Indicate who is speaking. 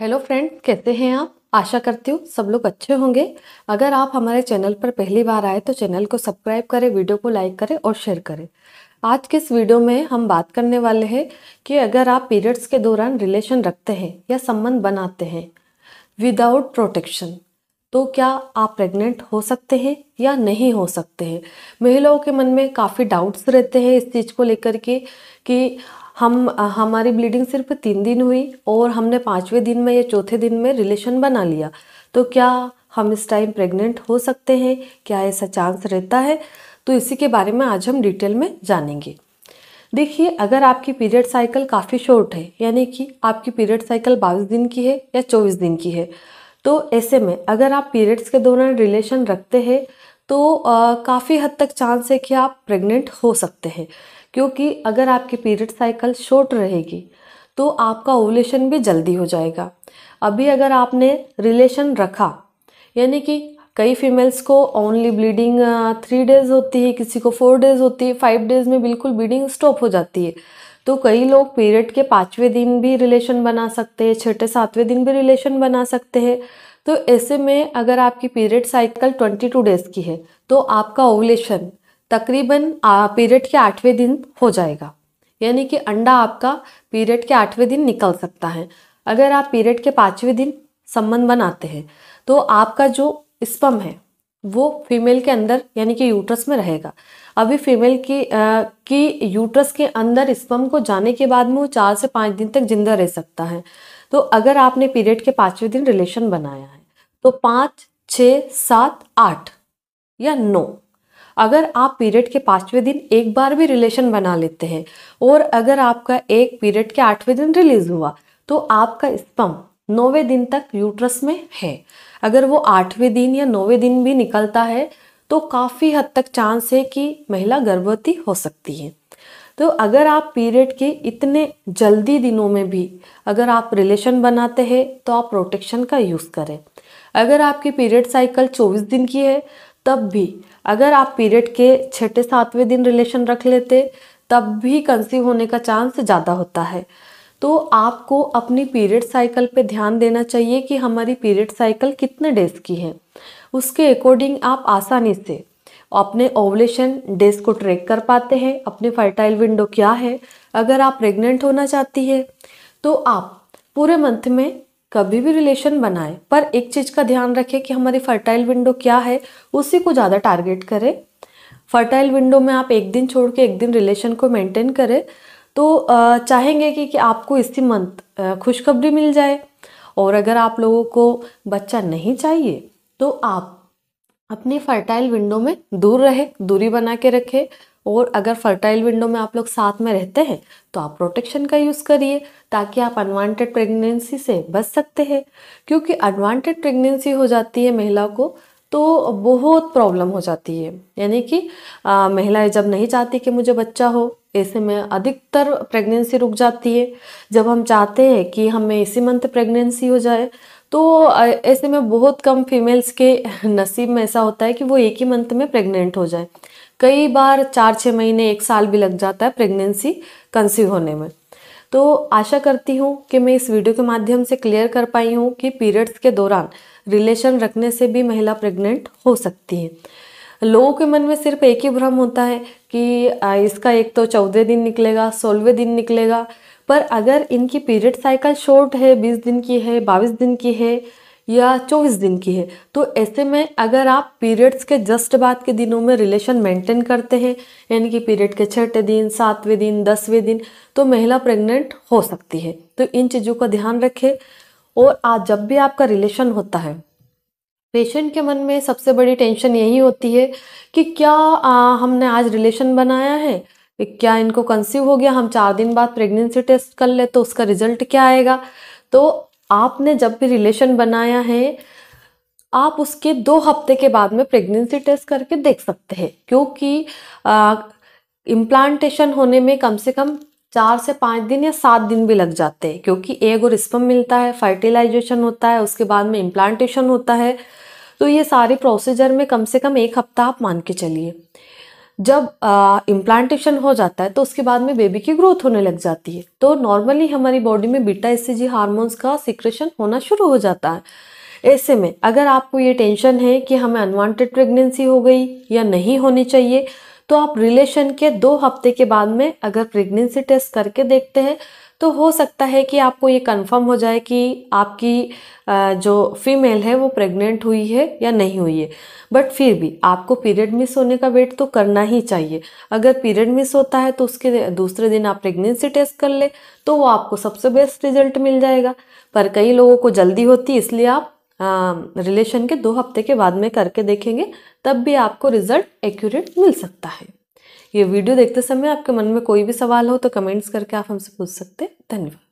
Speaker 1: hello friend कैसे हैं आप आशा करती हूँ सब लोग अच्छे होंगे अगर आप हमारे चैनल पर पहली बार आए तो चैनल को सब्सक्राइब करें वीडियो को लाइक करें और शेयर करें आज के इस वीडियो में हम बात करने वाले हैं कि अगर आप पीरियड्स के दौरान रिलेशन रखते हैं या संबंध बनाते हैं विदाउट प्रोटेक्शन तो क्या आप प्रेग्नेंट हो सकते हैं या नहीं हो सकते हैं महिलाओं के मन में काफ़ी डाउट्स रहते हैं इस चीज़ को लेकर के कि हम हमारी ब्लीडिंग सिर्फ तीन दिन हुई और हमने पाँचवें दिन में या चौथे दिन में रिलेशन बना लिया तो क्या हम इस टाइम प्रेग्नेंट हो सकते हैं क्या ऐसा चांस रहता है तो इसी के बारे में आज हम डिटेल में जानेंगे देखिए अगर आपकी पीरियड साइकिल काफ़ी शॉर्ट है यानी कि आपकी पीरियड साइकिल बाईस दिन की है या चौबीस दिन की है तो ऐसे में अगर आप पीरियड्स के दौरान रिलेशन रखते हैं तो काफ़ी हद तक चांस है कि आप प्रेग्नेंट हो सकते हैं क्योंकि अगर आपकी पीरियड साइकिल शॉर्ट रहेगी तो आपका ओवलेशन भी जल्दी हो जाएगा अभी अगर आपने रिलेशन रखा यानी कि कई फीमेल्स को ओनली ब्लीडिंग थ्री डेज होती है किसी को फोर डेज होती है फाइव डेज में बिल्कुल ब्लीडिंग स्टॉप हो जाती है तो कई लोग पीरियड के पाँचवें दिन भी रिलेशन बना सकते हैं छठे सातवें दिन भी रिलेशन बना सकते हैं तो ऐसे में अगर आपकी पीरियड साइकिल 22 डेज की है तो आपका ओवलेशन तकरीबन पीरियड के आठवें दिन हो जाएगा यानी कि अंडा आपका पीरियड के आठवें दिन निकल सकता है अगर आप पीरियड के पाँचवें दिन संबंध बनाते हैं तो आपका जो स्पम है वो फीमेल के अंदर यानी कि यूट्रस में रहेगा अभी फीमेल की आ, की यूट्रस के अंदर स्पम को जाने के बाद में वो चार से पाँच दिन तक जिंदा रह सकता है तो अगर आपने पीरियड के पाँचवें दिन रिलेशन बनाया है तो पाँच छ सात आठ या नौ अगर आप पीरियड के पाँचवें दिन एक बार भी रिलेशन बना लेते हैं और अगर आपका एक पीरियड के आठवें दिन रिलीज हुआ तो आपका स्पम नौवें दिन तक यूट्रस में है अगर वो आठवें दिन या नौवें दिन भी निकलता है तो काफ़ी हद तक चांस है कि महिला गर्भवती हो सकती है तो अगर आप पीरियड के इतने जल्दी दिनों में भी अगर आप रिलेशन बनाते हैं तो आप प्रोटेक्शन का यूज़ करें अगर आपकी पीरियड साइकिल 24 दिन की है तब भी अगर आप पीरियड के छठे सातवें दिन रिलेशन रख लेते तब भी कंसीव होने का चांस ज़्यादा होता है तो आपको अपनी पीरियड साइकिल पे ध्यान देना चाहिए कि हमारी पीरियड साइकिल कितने डेज की है उसके अकॉर्डिंग आप आसानी से अपने ओवलेशन डेज को ट्रैक कर पाते हैं अपने फर्टाइल विंडो क्या है अगर आप प्रेग्नेंट होना चाहती है तो आप पूरे मंथ में कभी भी रिलेशन बनाएं पर एक चीज़ का ध्यान रखें कि हमारी फर्टाइल विंडो क्या है उसी को ज़्यादा टारगेट करें फर्टाइल विंडो में आप एक दिन छोड़ के एक दिन रिलेशन को मेंटेन करें तो चाहेंगे कि, कि आपको इसी मंथ खुशखबरी मिल जाए और अगर आप लोगों को बच्चा नहीं चाहिए तो आप अपनी फर्टाइल विंडो में दूर रहे दूरी बना के रखें और अगर फर्टाइल विंडो में आप लोग साथ में रहते हैं तो आप प्रोटेक्शन का यूज़ करिए ताकि आप अनवांटेड प्रेगनेंसी से बच सकते हैं क्योंकि अनवांटेड प्रेगनेंसी हो जाती है महिला को तो बहुत प्रॉब्लम हो जाती है यानी कि महिलाएं जब नहीं चाहती कि मुझे बच्चा हो ऐसे में अधिकतर प्रेगनेंसी रुक जाती है जब हम चाहते हैं कि हमें इसी मंथ प्रेगनेंसी हो जाए तो ऐसे में बहुत कम फीमेल्स के नसीब में ऐसा होता है कि वो एक ही मंथ में प्रेग्नेंट हो जाए कई बार चार छः महीने एक साल भी लग जाता है प्रेगनेंसी कंसीव होने में तो आशा करती हूँ कि मैं इस वीडियो के माध्यम से क्लियर कर पाई हूँ कि पीरियड्स के दौरान रिलेशन रखने से भी महिला प्रेग्नेंट हो सकती है लोगों के मन में सिर्फ एक ही भ्रम होता है कि इसका एक तो चौदह दिन निकलेगा सोलहवें दिन निकलेगा पर अगर इनकी पीरियड साइकिल शॉर्ट है बीस दिन की है बाईस दिन की है या चौबीस दिन की है तो ऐसे में अगर आप पीरियड्स के जस्ट बाद के दिनों में रिलेशन मेंटेन करते हैं यानी कि पीरियड के छठे दिन सातवें दिन दसवें दिन तो महिला प्रेग्नेंट हो सकती है तो इन चीज़ों का ध्यान रखें और आज जब भी आपका रिलेशन होता है पेशेंट के मन में सबसे बड़ी टेंशन यही होती है कि क्या आ, हमने आज रिलेशन बनाया है क्या इनको कंसीव हो गया हम चार दिन बाद प्रेगनेंसी टेस्ट कर ले तो उसका रिजल्ट क्या आएगा तो आपने जब भी रिलेशन बनाया है आप उसके दो हफ्ते के बाद में प्रेगनेंसी टेस्ट करके देख सकते हैं क्योंकि इम्प्लांटेशन होने में कम से कम चार से पाँच दिन या सात दिन भी लग जाते हैं क्योंकि एग और स्पम मिलता है फर्टिलाइजेशन होता है उसके बाद में इम्प्लांटेशन होता है तो ये सारी प्रोसीजर में कम से कम एक हफ्ता आप मान के चलिए जब इम्प्लांटेशन हो जाता है तो उसके बाद में बेबी की ग्रोथ होने लग जाती है तो नॉर्मली हमारी बॉडी में बीटा जी हार्मोन्स का सिक्रेशन होना शुरू हो जाता है ऐसे में अगर आपको ये टेंशन है कि हमें अनवांटेड प्रेगनेंसी हो गई या नहीं होनी चाहिए तो आप रिलेशन के दो हफ्ते के बाद में अगर प्रेगनेंसी टेस्ट करके देखते हैं तो हो सकता है कि आपको ये कंफर्म हो जाए कि आपकी जो फीमेल है वो प्रेग्नेंट हुई है या नहीं हुई है बट फिर भी आपको पीरियड मिस होने का वेट तो करना ही चाहिए अगर पीरियड मिस होता है तो उसके दूसरे दिन आप प्रेगनेंसी टेस्ट कर ले तो वो आपको सबसे बेस्ट रिजल्ट मिल जाएगा पर कई लोगों को जल्दी होती इसलिए आप रिलेशन के दो हफ्ते के बाद में करके देखेंगे तब भी आपको रिजल्ट एक्यूरेट मिल सकता है ये वीडियो देखते समय आपके मन में कोई भी सवाल हो तो कमेंट्स करके आप हमसे पूछ सकते हैं धन्यवाद